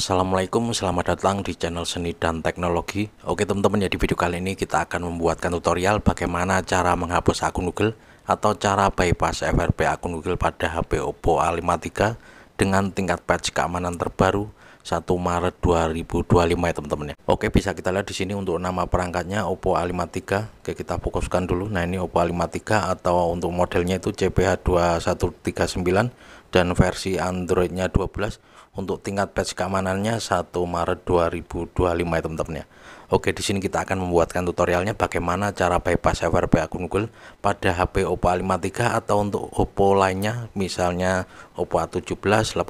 Assalamualaikum, selamat datang di channel Seni dan Teknologi Oke teman-teman, ya di video kali ini kita akan membuatkan tutorial bagaimana cara menghapus akun Google atau cara bypass FRP akun Google pada HP Oppo A53 dengan tingkat patch keamanan terbaru 1 Maret 2025 ya teman-teman ya. Oke, bisa kita lihat di sini untuk nama perangkatnya Oppo A53. Oke, kita fokuskan dulu. Nah, ini Oppo A53 atau untuk modelnya itu CPH2139 dan versi Androidnya 12 untuk tingkat batch keamanannya 1 Maret 2025 ya teman-teman ya. Oke, di sini kita akan membuatkan tutorialnya bagaimana cara bypass FRP akun Google pada HP Oppo A53 atau untuk Oppo lainnya, misalnya Oppo A17, 18,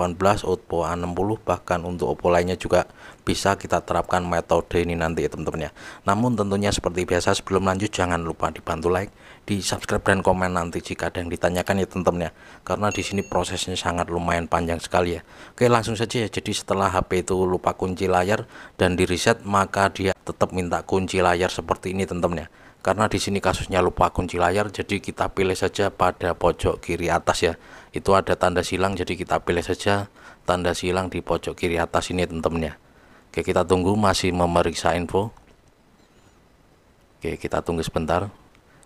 Oppo A60 bahkan untuk Oppo lainnya juga bisa kita terapkan metode ini nanti ya teman-teman ya. Namun tentunya seperti biasa sebelum lanjut jangan lupa dibantu like di subscribe dan komen nanti jika ada yang ditanyakan ya teman-teman ya karena di sini prosesnya sangat lumayan panjang sekali ya oke langsung saja ya jadi setelah HP itu lupa kunci layar dan di reset maka dia tetap minta kunci layar seperti ini teman-teman ya karena di sini kasusnya lupa kunci layar jadi kita pilih saja pada pojok kiri atas ya itu ada tanda silang jadi kita pilih saja tanda silang di pojok kiri atas ini teman-teman ya Oke kita tunggu masih memeriksa info Oke kita tunggu sebentar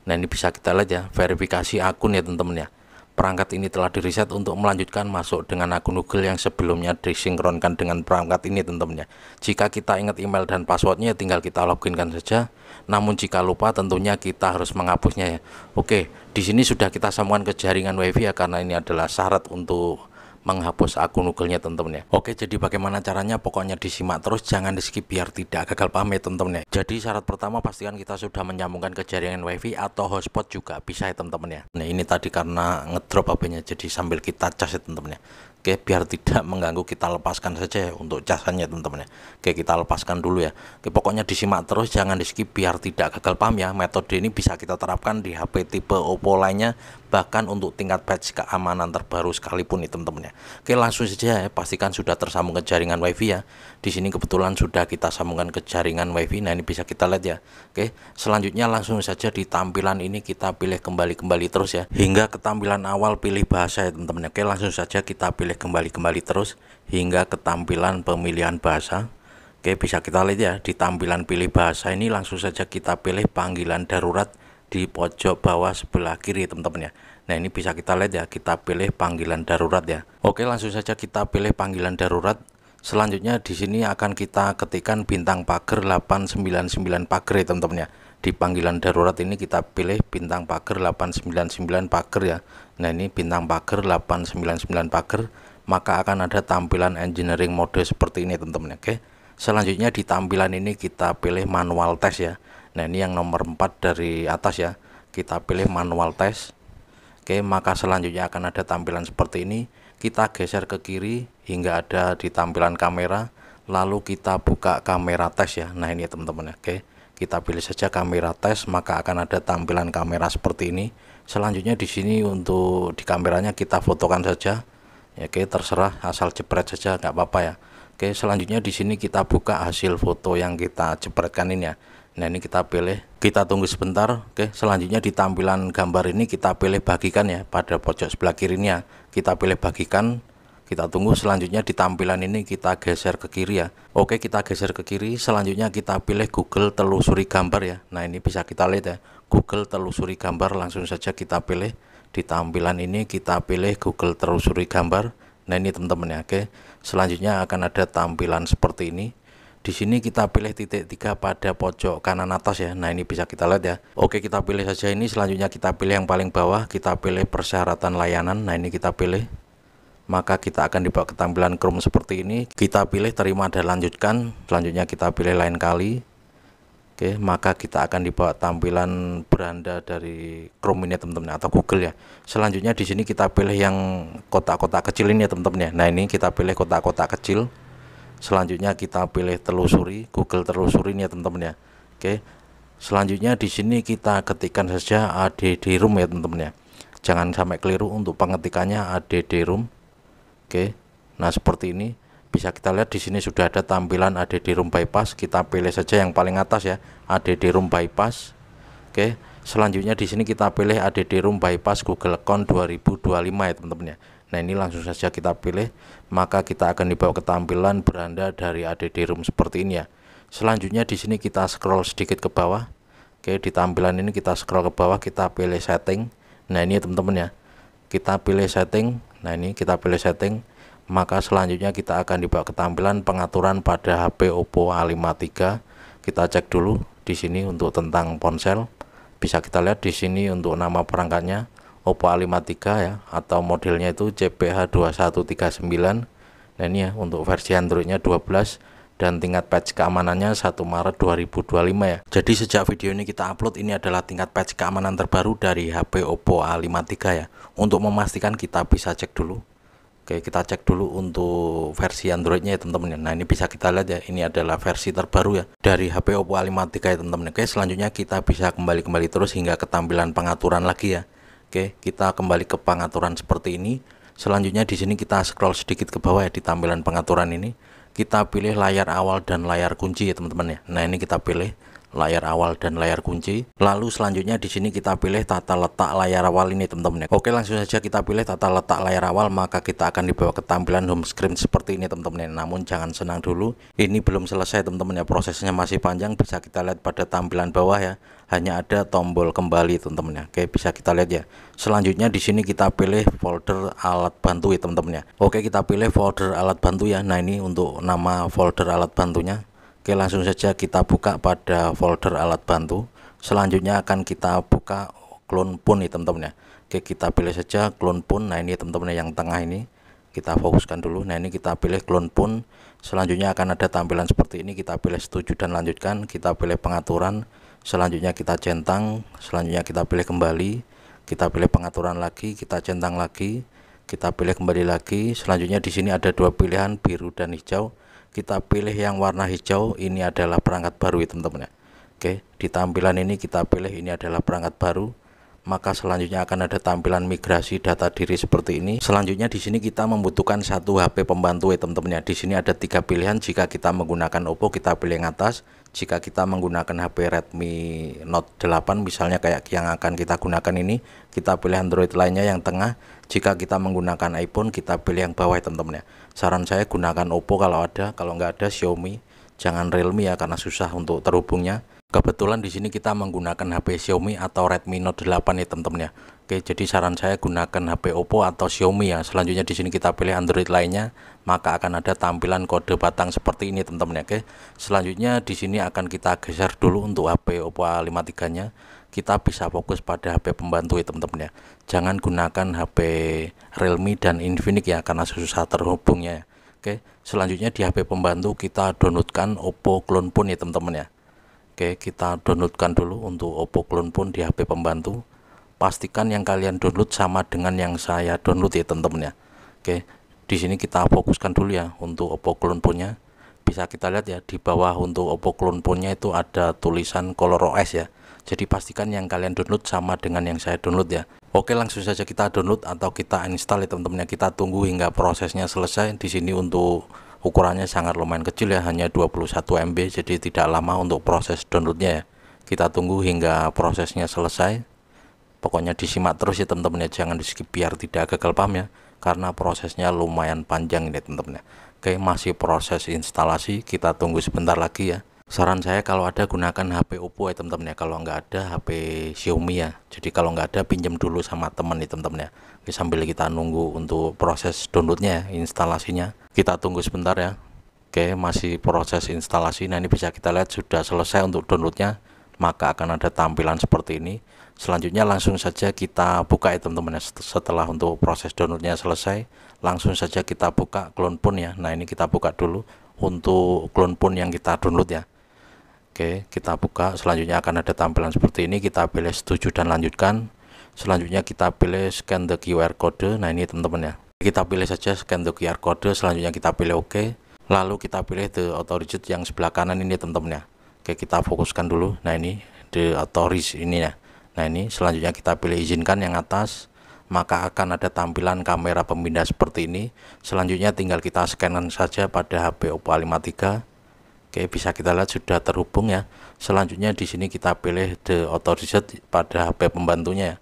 Nah ini bisa kita lihat ya, verifikasi akun ya teman-teman ya. Perangkat ini telah diriset untuk melanjutkan masuk dengan akun Google yang sebelumnya disinkronkan dengan perangkat ini ya Jika kita ingat email dan passwordnya tinggal kita loginkan saja. Namun jika lupa tentunya kita harus menghapusnya ya. Oke, di sini sudah kita sambungkan ke jaringan WiFi ya karena ini adalah syarat untuk menghapus akun Google-nya teman-teman ya. Oke, jadi bagaimana caranya? Pokoknya disimak terus, jangan di skip biar tidak gagal paham ya teman-teman ya. Jadi syarat pertama pastikan kita sudah menyambungkan ke jaringan WiFi atau hotspot juga bisa ya teman-teman ya. Nah ini tadi karena ngedrop HP-nya, jadi sambil kita cas ya teman-teman ya. Oke, biar tidak mengganggu kita lepaskan saja ya untuk casannya teman-teman ya. Oke, kita lepaskan dulu ya. Oke, pokoknya disimak terus jangan di skip biar tidak gagal paham ya. Metode ini bisa kita terapkan di HP tipe Oppo lainnya bahkan untuk tingkat patch keamanan terbaru sekalipun nih teman-teman ya. Oke, langsung saja ya. Pastikan sudah tersambung ke jaringan WiFi ya. Di sini kebetulan sudah kita sambungkan ke jaringan WiFi. Nah, ini bisa kita lihat ya. Oke, selanjutnya langsung saja di tampilan ini kita pilih kembali-kembali terus ya hingga ke tampilan awal pilih bahasa ya teman-teman. Ya. Oke, langsung saja kita pilih boleh kembali-kembali terus hingga ke tampilan pemilihan bahasa Oke bisa kita lihat ya di tampilan pilih bahasa ini langsung saja kita pilih panggilan darurat di pojok bawah sebelah kiri teman-teman ya Nah ini bisa kita lihat ya kita pilih panggilan darurat ya Oke langsung saja kita pilih panggilan darurat Selanjutnya di sini akan kita ketikkan bintang pagar 899 pagar ya teman-teman ya di panggilan darurat ini kita pilih bintang pagar 899 pagar ya nah ini bintang pagar 899 pagar maka akan ada tampilan engineering mode seperti ini teman-teman oke selanjutnya di tampilan ini kita pilih manual test ya nah ini yang nomor 4 dari atas ya kita pilih manual test oke maka selanjutnya akan ada tampilan seperti ini kita geser ke kiri hingga ada di tampilan kamera lalu kita buka kamera test ya nah ini ya teman-teman oke kita pilih saja kamera tes maka akan ada tampilan kamera seperti ini selanjutnya di sini untuk di kameranya kita fotokan saja ya, oke terserah asal jepret saja nggak apa-apa ya oke selanjutnya di sini kita buka hasil foto yang kita jepretkan ini ya nah ini kita pilih kita tunggu sebentar oke selanjutnya di tampilan gambar ini kita pilih bagikan ya pada pojok sebelah kirinya kita pilih bagikan kita tunggu selanjutnya di tampilan ini kita geser ke kiri ya. Oke, kita geser ke kiri. Selanjutnya kita pilih Google telusuri gambar ya. Nah, ini bisa kita lihat ya. Google telusuri gambar langsung saja kita pilih. Di tampilan ini kita pilih Google telusuri gambar. Nah, ini teman-teman ya. Oke. Selanjutnya akan ada tampilan seperti ini di sini kita pilih titik tiga pada pojok kanan atas ya nah ini bisa kita lihat ya oke kita pilih saja ini selanjutnya kita pilih yang paling bawah kita pilih persyaratan layanan nah ini kita pilih maka kita akan dibawa ke tampilan Chrome seperti ini kita pilih terima dan lanjutkan selanjutnya kita pilih lain kali Oke maka kita akan dibawa tampilan beranda dari Chrome ini ya teman-teman atau Google ya selanjutnya di sini kita pilih yang kotak-kotak kecil ini ya teman-teman ya nah ini kita pilih kotak-kotak kecil selanjutnya kita pilih telusuri Google telusuri ini ya teman-teman ya Oke selanjutnya di sini kita ketikkan saja add room ya teman-teman ya jangan sampai keliru untuk pengetikannya add room Oke. Nah, seperti ini bisa kita lihat di sini sudah ada tampilan ADD room bypass. Kita pilih saja yang paling atas ya, ADD room bypass. Oke. Selanjutnya di sini kita pilih ADD room bypass Google Account 2025 ya, teman-teman ya. Nah, ini langsung saja kita pilih, maka kita akan dibawa ke tampilan beranda dari ADD room seperti ini ya. Selanjutnya di sini kita scroll sedikit ke bawah. Oke, di tampilan ini kita scroll ke bawah, kita pilih setting. Nah, ini ya teman-teman ya. Kita pilih setting, nah ini kita pilih setting maka selanjutnya kita akan dibawa ke tampilan pengaturan pada HP Oppo A53 kita cek dulu di sini untuk tentang ponsel bisa kita lihat di sini untuk nama perangkatnya Oppo A53 ya atau modelnya itu CPH2139 nah ini ya untuk versi Androidnya 12 dan tingkat patch keamanannya 1 Maret 2025 ya. Jadi sejak video ini kita upload ini adalah tingkat patch keamanan terbaru dari HP Oppo A53 ya. Untuk memastikan kita bisa cek dulu. Oke, kita cek dulu untuk versi Androidnya ya teman-teman Nah, ini bisa kita lihat ya, ini adalah versi terbaru ya dari HP Oppo A53 ya teman-teman. Oke, selanjutnya kita bisa kembali-kembali terus hingga ke tampilan pengaturan lagi ya. Oke, kita kembali ke pengaturan seperti ini. Selanjutnya di sini kita scroll sedikit ke bawah ya di tampilan pengaturan ini kita pilih layar awal dan layar kunci ya teman-teman ya nah ini kita pilih layar awal dan layar kunci lalu selanjutnya di sini kita pilih tata letak layar awal ini teman-teman ya oke langsung saja kita pilih tata letak layar awal maka kita akan dibawa ke tampilan home screen seperti ini teman-teman ya namun jangan senang dulu ini belum selesai teman-teman ya prosesnya masih panjang bisa kita lihat pada tampilan bawah ya hanya ada tombol kembali teman-teman ya oke bisa kita lihat ya selanjutnya di sini kita pilih folder alat bantu ya teman-teman ya oke kita pilih folder alat bantu ya nah ini untuk nama folder alat bantunya oke langsung saja kita buka pada folder alat bantu selanjutnya akan kita buka clone pun ya teman-teman ya oke kita pilih saja clone pun nah ini teman-teman yang tengah ini kita fokuskan dulu nah ini kita pilih clone pun selanjutnya akan ada tampilan seperti ini kita pilih setuju dan lanjutkan kita pilih pengaturan selanjutnya kita centang selanjutnya kita pilih kembali kita pilih pengaturan lagi kita centang lagi kita pilih kembali lagi selanjutnya di sini ada dua pilihan biru dan hijau kita pilih yang warna hijau ini adalah perangkat baru ya teman-teman ya Oke di tampilan ini kita pilih ini adalah perangkat baru maka selanjutnya akan ada tampilan migrasi data diri seperti ini. Selanjutnya di sini kita membutuhkan satu HP pembantu ya eh, teman-teman ya. Di sini ada tiga pilihan jika kita menggunakan Oppo kita pilih yang atas. Jika kita menggunakan HP Redmi Note 8 misalnya kayak yang akan kita gunakan ini, kita pilih Android lainnya yang tengah. Jika kita menggunakan iPhone kita pilih yang bawah ya eh, teman-teman ya. Saran saya gunakan Oppo kalau ada, kalau nggak ada Xiaomi. Jangan Realme ya karena susah untuk terhubungnya Kebetulan di sini kita menggunakan HP Xiaomi atau Redmi Note 8 ya teman-teman ya. Oke, jadi saran saya gunakan HP Oppo atau Xiaomi ya. Selanjutnya di sini kita pilih Android lainnya, maka akan ada tampilan kode batang seperti ini teman-teman ya. Oke. Selanjutnya di sini akan kita geser dulu untuk HP Oppo A53-nya. Kita bisa fokus pada HP pembantu ya teman-teman ya. Jangan gunakan HP Realme dan Infinix ya karena susah terhubungnya ya. Oke, selanjutnya di HP pembantu kita downloadkan Oppo Clone pun ya teman-teman ya. Oke, kita downloadkan dulu untuk Oppo Clone pun di HP pembantu. Pastikan yang kalian download sama dengan yang saya download ya teman-teman ya. Oke, di sini kita fokuskan dulu ya untuk Oppo Clone punya Bisa kita lihat ya di bawah untuk Oppo Clone punya itu ada tulisan Color OS ya. Jadi pastikan yang kalian download sama dengan yang saya download ya. Oke, langsung saja kita download atau kita install ya teman-teman ya. Kita tunggu hingga prosesnya selesai. Di sini untuk ukurannya sangat lumayan kecil ya hanya 21 MB jadi tidak lama untuk proses downloadnya ya kita tunggu hingga prosesnya selesai pokoknya disimak terus ya teman-teman ya jangan di skip biar tidak gagal paham ya karena prosesnya lumayan panjang ini teman-teman ya oke masih proses instalasi kita tunggu sebentar lagi ya saran saya kalau ada gunakan HP Oppo ya eh, teman-teman ya kalau nggak ada HP Xiaomi ya jadi kalau nggak ada pinjam dulu sama teman nih teman-teman ya Oke, sambil kita nunggu untuk proses downloadnya ya, instalasinya kita tunggu sebentar ya Oke masih proses instalasi nah ini bisa kita lihat sudah selesai untuk downloadnya maka akan ada tampilan seperti ini selanjutnya langsung saja kita buka ya teman-teman ya setelah untuk proses downloadnya selesai langsung saja kita buka clone pun ya nah ini kita buka dulu untuk clone pun yang kita download ya Oke, kita buka. Selanjutnya akan ada tampilan seperti ini. Kita pilih setuju dan lanjutkan. Selanjutnya kita pilih scan the QR code. Nah, ini teman-teman ya. Kita pilih saja scan the QR code. Selanjutnya kita pilih Oke. Lalu kita pilih the auto yang sebelah kanan ini teman-teman ya. Oke, kita fokuskan dulu. Nah, ini the auto ini ya. Nah, ini selanjutnya kita pilih izinkan yang atas maka akan ada tampilan kamera pemindah seperti ini. Selanjutnya tinggal kita scan saja pada HP Oppo A53 Oke, bisa kita lihat sudah terhubung ya. Selanjutnya di sini kita pilih the auto pada HP pembantunya ya.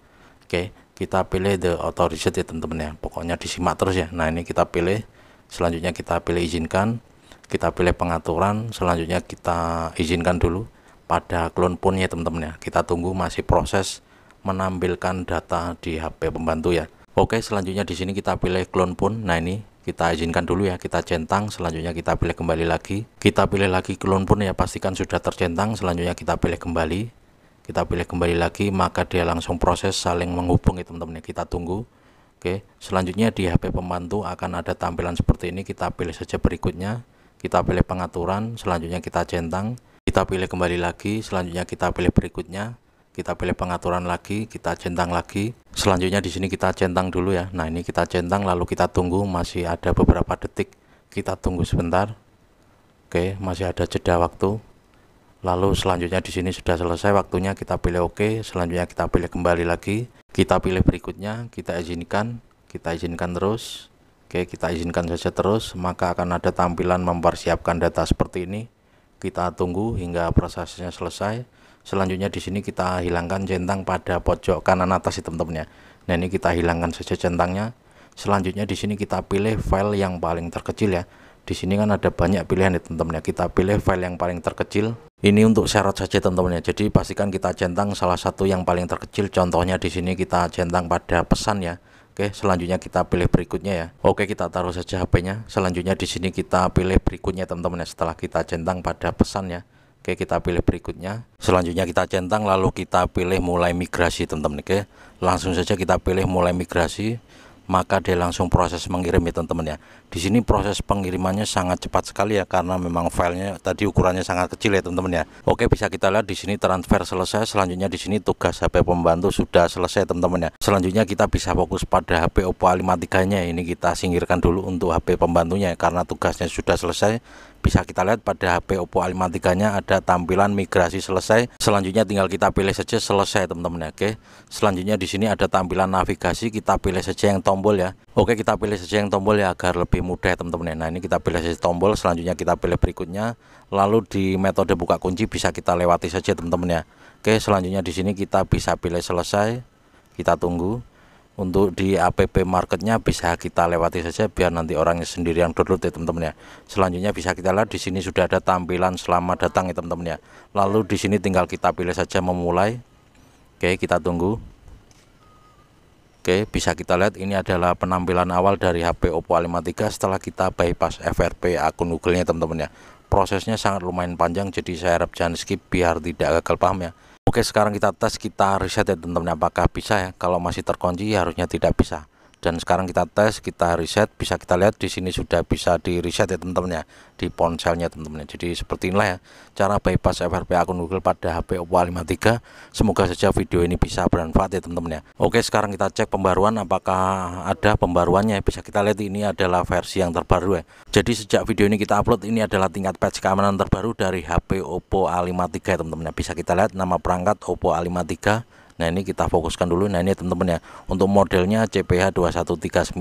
Oke, kita pilih the auto ya teman-teman ya. Pokoknya disimak terus ya. Nah, ini kita pilih. Selanjutnya kita pilih izinkan. Kita pilih pengaturan, selanjutnya kita izinkan dulu pada clone pun ya teman-teman ya. Kita tunggu masih proses menampilkan data di HP pembantu ya. Oke, selanjutnya di sini kita pilih clone pun. Nah, ini kita izinkan dulu ya kita centang selanjutnya kita pilih kembali lagi kita pilih lagi clone pun ya pastikan sudah tercentang selanjutnya kita pilih kembali kita pilih kembali lagi maka dia langsung proses saling menghubungi teman-teman kita tunggu oke selanjutnya di HP pembantu akan ada tampilan seperti ini kita pilih saja berikutnya kita pilih pengaturan selanjutnya kita centang kita pilih kembali lagi selanjutnya kita pilih berikutnya kita pilih pengaturan lagi kita centang lagi selanjutnya di sini kita centang dulu ya nah ini kita centang lalu kita tunggu masih ada beberapa detik kita tunggu sebentar oke masih ada jeda waktu lalu selanjutnya di sini sudah selesai waktunya kita pilih oke selanjutnya kita pilih kembali lagi kita pilih berikutnya kita izinkan kita izinkan terus Oke, kita izinkan saja terus, maka akan ada tampilan mempersiapkan data seperti ini. Kita tunggu hingga prosesnya selesai selanjutnya di sini kita hilangkan centang pada pojok kanan atas ya teman-teman nah ini kita hilangkan saja centangnya selanjutnya di sini kita pilih file yang paling terkecil ya di sini kan ada banyak pilihan ya teman-teman kita pilih file yang paling terkecil ini untuk syarat saja teman-teman jadi pastikan kita centang salah satu yang paling terkecil contohnya di sini kita centang pada pesan ya Oke selanjutnya kita pilih berikutnya ya Oke kita taruh saja HP-nya selanjutnya di sini kita pilih berikutnya teman-teman ya setelah kita centang pada pesan ya Oke kita pilih berikutnya Selanjutnya kita centang lalu kita pilih mulai migrasi teman-teman Oke langsung saja kita pilih mulai migrasi maka dia langsung proses mengirim ya teman-teman ya di sini proses pengirimannya sangat cepat sekali ya karena memang filenya tadi ukurannya sangat kecil ya teman-teman ya oke bisa kita lihat di sini transfer selesai selanjutnya di sini tugas HP pembantu sudah selesai teman-teman ya selanjutnya kita bisa fokus pada HP Oppo A53 nya ini kita singkirkan dulu untuk HP pembantunya ya, karena tugasnya sudah selesai bisa kita lihat pada HP Oppo A53 nya ada tampilan migrasi selesai selanjutnya tinggal kita pilih saja selesai teman-teman ya oke selanjutnya di sini ada tampilan navigasi kita pilih saja yang tombol ya oke kita pilih saja yang tombol ya agar lebih mudah teman-teman ya. nah ini kita pilih saja tombol selanjutnya kita pilih berikutnya lalu di metode buka kunci bisa kita lewati saja teman-teman ya oke selanjutnya di sini kita bisa pilih selesai kita tunggu untuk di app marketnya bisa kita lewati saja biar nanti orangnya sendiri yang download ya teman-teman ya selanjutnya bisa kita lihat di sini sudah ada tampilan selamat datang ya teman-teman ya lalu di sini tinggal kita pilih saja memulai oke kita tunggu oke bisa kita lihat ini adalah penampilan awal dari HP Oppo A53 setelah kita bypass FRP akun Google nya teman-teman ya prosesnya sangat lumayan panjang jadi saya harap jangan skip biar tidak gagal paham ya Oke sekarang kita tes kita riset ya teman-teman apakah bisa ya kalau masih terkunci ya harusnya tidak bisa dan sekarang kita tes kita reset bisa kita lihat di sini sudah bisa di reset ya teman-teman ya di ponselnya teman-teman jadi seperti inilah ya cara bypass FRP akun Google pada HP Oppo A53 semoga saja video ini bisa bermanfaat ya teman-teman ya Oke sekarang kita cek pembaruan apakah ada pembaruannya bisa kita lihat ini adalah versi yang terbaru ya jadi sejak video ini kita upload ini adalah tingkat patch keamanan terbaru dari HP Oppo A53 ya teman-teman ya bisa kita lihat nama perangkat Oppo A53 Nah ini kita fokuskan dulu. Nah ini teman-teman ya untuk modelnya CPH 2139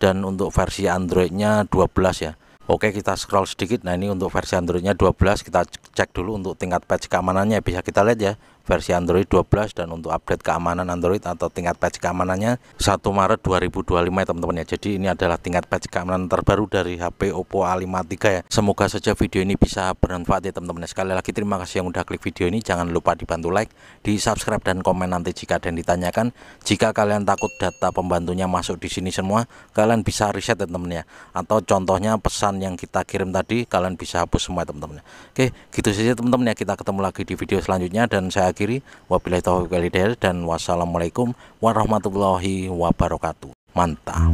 dan untuk versi Androidnya 12 ya. Oke kita scroll sedikit. Nah ini untuk versi Androidnya 12 kita cek dulu untuk tingkat patch keamanannya bisa kita lihat ya versi Android 12 dan untuk update keamanan Android atau tingkat patch keamanannya 1 Maret 2025 ya teman-teman ya jadi ini adalah tingkat patch keamanan terbaru dari HP Oppo A53 ya semoga saja video ini bisa bermanfaat ya teman-teman ya. sekali lagi terima kasih yang udah klik video ini jangan lupa dibantu like di subscribe dan komen nanti jika ada yang ditanyakan jika kalian takut data pembantunya masuk di sini semua kalian bisa reset ya teman-teman ya atau contohnya pesan yang kita kirim tadi kalian bisa hapus semua ya teman-teman ya. oke gitu saja teman-teman ya kita ketemu lagi di video selanjutnya dan saya kiri. Wabillahi taufiq wal hidayah dan wassalamualaikum warahmatullahi wabarakatuh. Mantap.